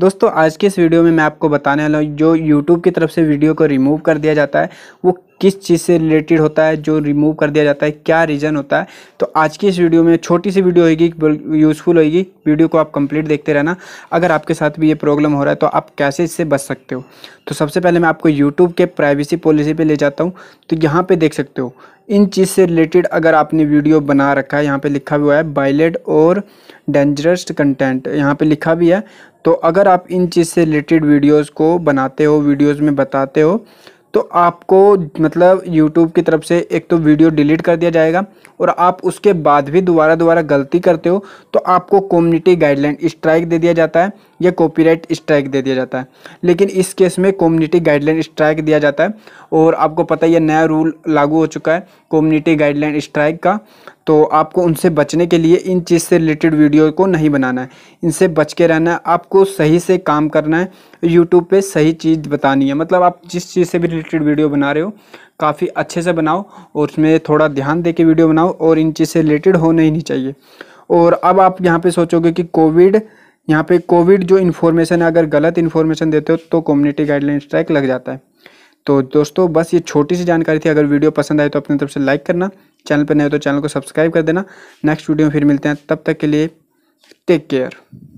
दोस्तों आज के इस वीडियो में मैं आपको बताने वाला हूँ जो YouTube की तरफ से वीडियो को रिमूव कर दिया जाता है वो किस चीज़ से रिलेटेड होता है जो रिमूव कर दिया जाता है क्या रीज़न होता है तो आज की इस वीडियो में छोटी सी वीडियो होगी यूज़फुल होगी वीडियो को आप कंप्लीट देखते रहना अगर आपके साथ भी ये प्रॉब्लम हो रहा है तो आप कैसे इससे बच सकते हो तो सबसे पहले मैं आपको यूट्यूब के प्राइवेसी पॉलिसी पर ले जाता हूँ तो यहाँ पर देख सकते हो इन चीज़ से रिलेटेड अगर आपने वीडियो बना रखा है यहाँ पर लिखा हुआ है बाइलेड और डेंजरस कंटेंट यहाँ पर लिखा भी है तो अगर आप इन चीज़ से रिलेटेड वीडियोज़ को बनाते हो वीडियोज़ में बताते हो तो आपको मतलब यूट्यूब की तरफ से एक तो वीडियो डिलीट कर दिया जाएगा और आप उसके बाद भी दोबारा दोबारा गलती करते हो तो आपको कम्युनिटी गाइडलाइन स्ट्राइक दे दिया जाता है या कॉपीराइट स्ट्राइक दे दिया जाता है लेकिन इस केस में कम्युनिटी गाइडलाइन स्ट्राइक दिया जाता है और आपको पता है यह नया रूल लागू हो चुका है कम्युनिटी गाइडलाइन स्ट्राइक का तो आपको उनसे बचने के लिए इन चीज़ से रिलेटेड वीडियो को नहीं बनाना है इनसे बच के रहना है आपको सही से काम करना है यूट्यूब पे सही चीज़ बतानी है मतलब आप जिस चीज़ से भी रिलेटेड वीडियो बना रहे हो काफ़ी अच्छे से बनाओ और उसमें थोड़ा ध्यान दे के वीडियो बनाओ और इन चीज़ से रिलेटेड होना ही नहीं चाहिए और अब आप यहाँ पर सोचोगे कि कोविड यहाँ पे कोविड जो इन्फॉर्मेशन है अगर गलत इन्फॉर्मेशन देते हो तो कम्युनिटी गाइडलाइन स्ट्राइक लग जाता है तो दोस्तों बस ये छोटी सी जानकारी थी अगर वीडियो पसंद आए तो अपनी तरफ से लाइक करना चैनल पर नहीं हो तो चैनल को सब्सक्राइब कर देना नेक्स्ट वीडियो में फिर मिलते हैं तब तक के लिए टेक केयर